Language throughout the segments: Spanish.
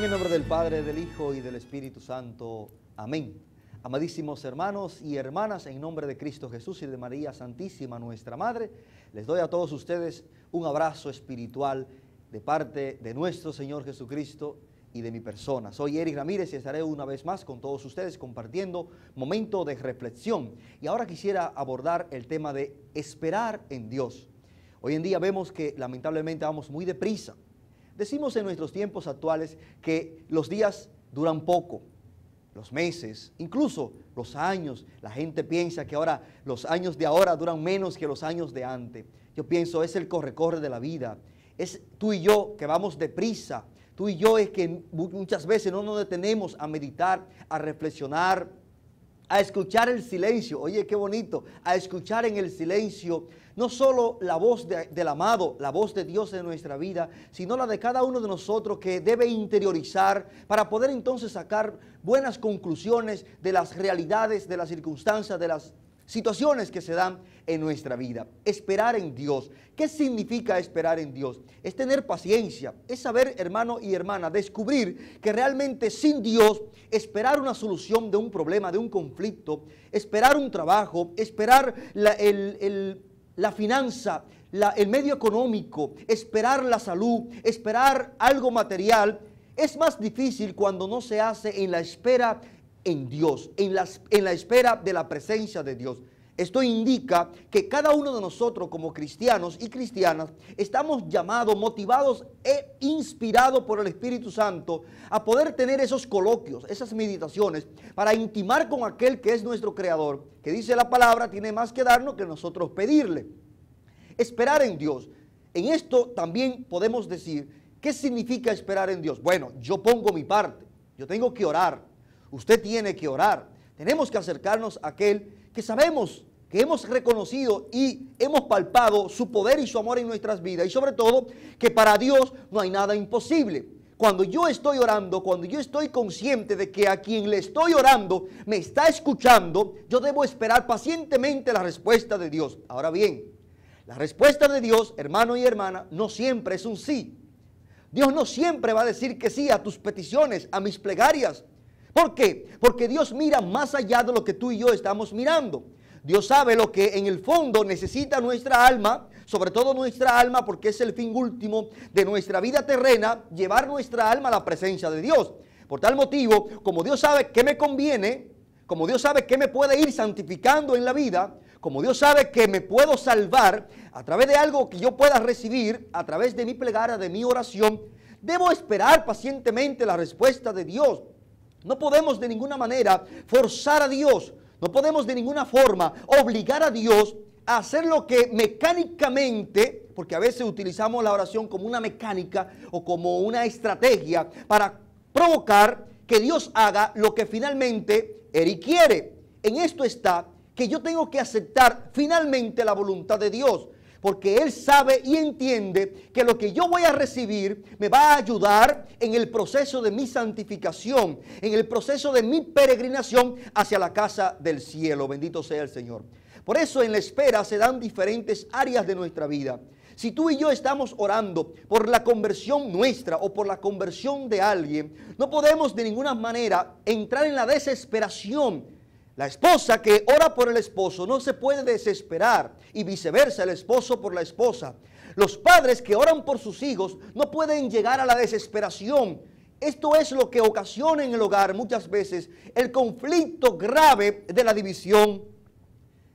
En el nombre del Padre, del Hijo y del Espíritu Santo. Amén. Amadísimos hermanos y hermanas, en nombre de Cristo Jesús y de María Santísima, nuestra Madre, les doy a todos ustedes un abrazo espiritual de parte de nuestro Señor Jesucristo y de mi persona. Soy Eric Ramírez y estaré una vez más con todos ustedes compartiendo momento de reflexión. Y ahora quisiera abordar el tema de esperar en Dios. Hoy en día vemos que lamentablemente vamos muy deprisa Decimos en nuestros tiempos actuales que los días duran poco, los meses, incluso los años. La gente piensa que ahora los años de ahora duran menos que los años de antes. Yo pienso, es el corre-corre de la vida. Es tú y yo que vamos deprisa. Tú y yo es que muchas veces no nos detenemos a meditar, a reflexionar, a escuchar el silencio, oye qué bonito, a escuchar en el silencio no solo la voz del amado, la voz de Dios en nuestra vida, sino la de cada uno de nosotros que debe interiorizar para poder entonces sacar buenas conclusiones de las realidades, de las circunstancias, de las situaciones que se dan en nuestra vida. Esperar en Dios. ¿Qué significa esperar en Dios? Es tener paciencia, es saber, hermano y hermana, descubrir que realmente sin Dios, esperar una solución de un problema, de un conflicto, esperar un trabajo, esperar la, finanza, el medio económico, esperar la salud, esperar algo material, es más difícil cuando no se hace en la espera en Dios, en la, espera de la presencia de Dios. Esto indica que cada uno de nosotros como cristianos y cristianas estamos llamados, motivados e inspirados por el Espíritu Santo a poder tener esos coloquios, esas meditaciones, para intimar con aquel que es nuestro Creador, que dice la palabra, tiene más que darnos que nosotros pedirle. Esperar en Dios. En esto también podemos decir, ¿qué significa esperar en Dios? Bueno, yo pongo mi parte, yo tengo que orar, Usted tiene que orar. Tenemos que acercarnos a aquel que sabemos que hemos reconocido y hemos palpado su poder y su amor en nuestras vidas. Y sobre todo, que para Dios no hay nada imposible. Cuando yo estoy orando, cuando yo estoy consciente de que a quien le estoy orando me está escuchando, yo debo esperar pacientemente la respuesta de Dios. Ahora bien, la respuesta de Dios, hermano y hermana, no siempre es un sí. Dios no siempre va a decir que sí a tus peticiones, a mis plegarias, ¿Por qué? Porque Dios mira más allá de lo que tú y yo estamos mirando. Dios sabe lo que en el fondo necesita nuestra alma, sobre todo nuestra alma, porque es el fin último de nuestra vida terrena, llevar nuestra alma a la presencia de Dios. Por tal motivo, como Dios sabe qué me conviene, como Dios sabe que me puede ir santificando en la vida, como Dios sabe que me puedo salvar a través de algo que yo pueda recibir, a través de mi plegaria, de mi oración, debo esperar pacientemente la respuesta de Dios. No podemos de ninguna manera forzar a Dios, no podemos de ninguna forma obligar a Dios a hacer lo que mecánicamente, porque a veces utilizamos la oración como una mecánica o como una estrategia para provocar que Dios haga lo que finalmente Él quiere. En esto está que yo tengo que aceptar finalmente la voluntad de Dios porque Él sabe y entiende que lo que yo voy a recibir me va a ayudar en el proceso de mi santificación, en el proceso de mi peregrinación hacia la casa del cielo. Bendito sea el Señor. Por eso en la espera se dan diferentes áreas de nuestra vida. Si tú y yo estamos orando por la conversión nuestra o por la conversión de alguien, no podemos de ninguna manera entrar en la desesperación la esposa que ora por el esposo no se puede desesperar y viceversa el esposo por la esposa. Los padres que oran por sus hijos no pueden llegar a la desesperación. Esto es lo que ocasiona en el hogar muchas veces el conflicto grave de la división,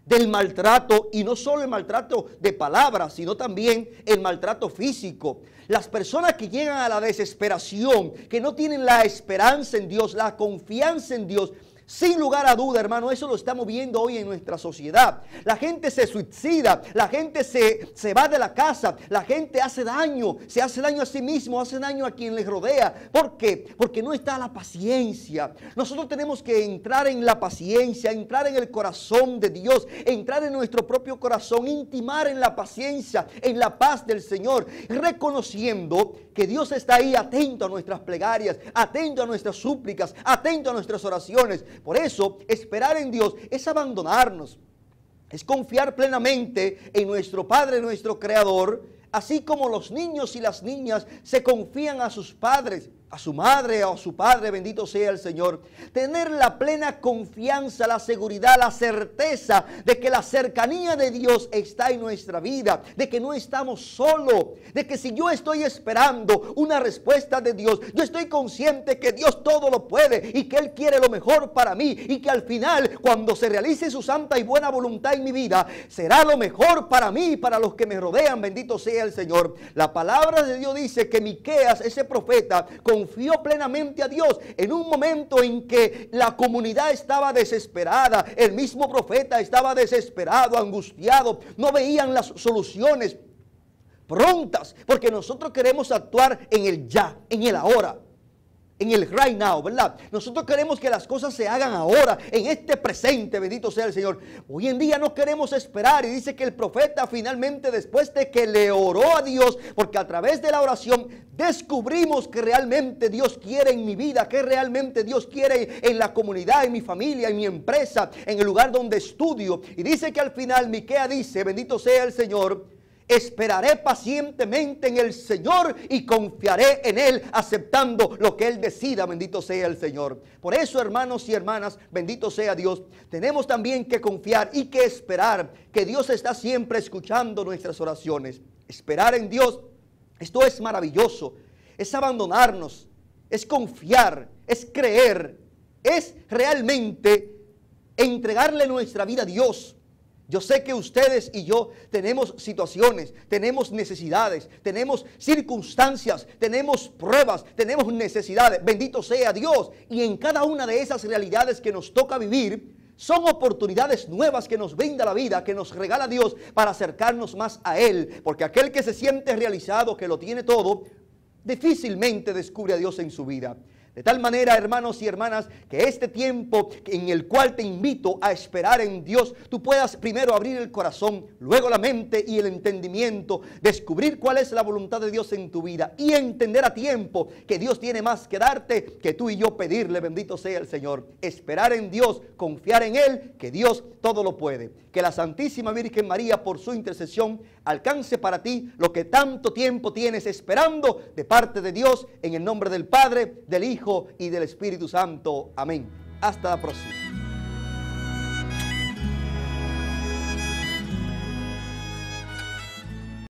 del maltrato, y no solo el maltrato de palabras, sino también el maltrato físico. Las personas que llegan a la desesperación, que no tienen la esperanza en Dios, la confianza en Dios, sin lugar a duda, hermano, eso lo estamos viendo hoy en nuestra sociedad. La gente se suicida, la gente se, se va de la casa, la gente hace daño, se hace daño a sí mismo, hace daño a quien les rodea. ¿Por qué? Porque no está la paciencia. Nosotros tenemos que entrar en la paciencia, entrar en el corazón de Dios, entrar en nuestro propio corazón, intimar en la paciencia, en la paz del Señor, reconociendo que Dios está ahí atento a nuestras plegarias, atento a nuestras súplicas, atento a nuestras oraciones. Por eso, esperar en Dios es abandonarnos, es confiar plenamente en nuestro Padre, nuestro Creador, así como los niños y las niñas se confían a sus padres a su madre o a su padre, bendito sea el Señor. Tener la plena confianza, la seguridad, la certeza de que la cercanía de Dios está en nuestra vida, de que no estamos solos, de que si yo estoy esperando una respuesta de Dios, yo estoy consciente que Dios todo lo puede y que Él quiere lo mejor para mí y que al final, cuando se realice su santa y buena voluntad en mi vida, será lo mejor para mí y para los que me rodean, bendito sea el Señor. La palabra de Dios dice que Miqueas, ese profeta, con confió plenamente a Dios en un momento en que la comunidad estaba desesperada, el mismo profeta estaba desesperado, angustiado, no veían las soluciones prontas, porque nosotros queremos actuar en el ya, en el ahora en el right now, ¿verdad? Nosotros queremos que las cosas se hagan ahora, en este presente, bendito sea el Señor. Hoy en día no queremos esperar y dice que el profeta finalmente después de que le oró a Dios, porque a través de la oración descubrimos que realmente Dios quiere en mi vida, que realmente Dios quiere en la comunidad, en mi familia, en mi empresa, en el lugar donde estudio. Y dice que al final Miquea dice, bendito sea el Señor, Esperaré pacientemente en el Señor y confiaré en Él, aceptando lo que Él decida. Bendito sea el Señor. Por eso, hermanos y hermanas, bendito sea Dios. Tenemos también que confiar y que esperar que Dios está siempre escuchando nuestras oraciones. Esperar en Dios, esto es maravilloso. Es abandonarnos, es confiar, es creer, es realmente entregarle nuestra vida a Dios yo sé que ustedes y yo tenemos situaciones, tenemos necesidades, tenemos circunstancias, tenemos pruebas, tenemos necesidades. Bendito sea Dios. Y en cada una de esas realidades que nos toca vivir, son oportunidades nuevas que nos brinda la vida, que nos regala Dios para acercarnos más a Él. Porque aquel que se siente realizado, que lo tiene todo, difícilmente descubre a Dios en su vida. De tal manera, hermanos y hermanas, que este tiempo en el cual te invito a esperar en Dios, tú puedas primero abrir el corazón, luego la mente y el entendimiento, descubrir cuál es la voluntad de Dios en tu vida y entender a tiempo que Dios tiene más que darte que tú y yo pedirle, bendito sea el Señor. Esperar en Dios, confiar en Él, que Dios todo lo puede. Que la Santísima Virgen María, por su intercesión, alcance para ti lo que tanto tiempo tienes esperando de parte de Dios, en el nombre del Padre, del Hijo, y del Espíritu Santo. Amén. Hasta la próxima.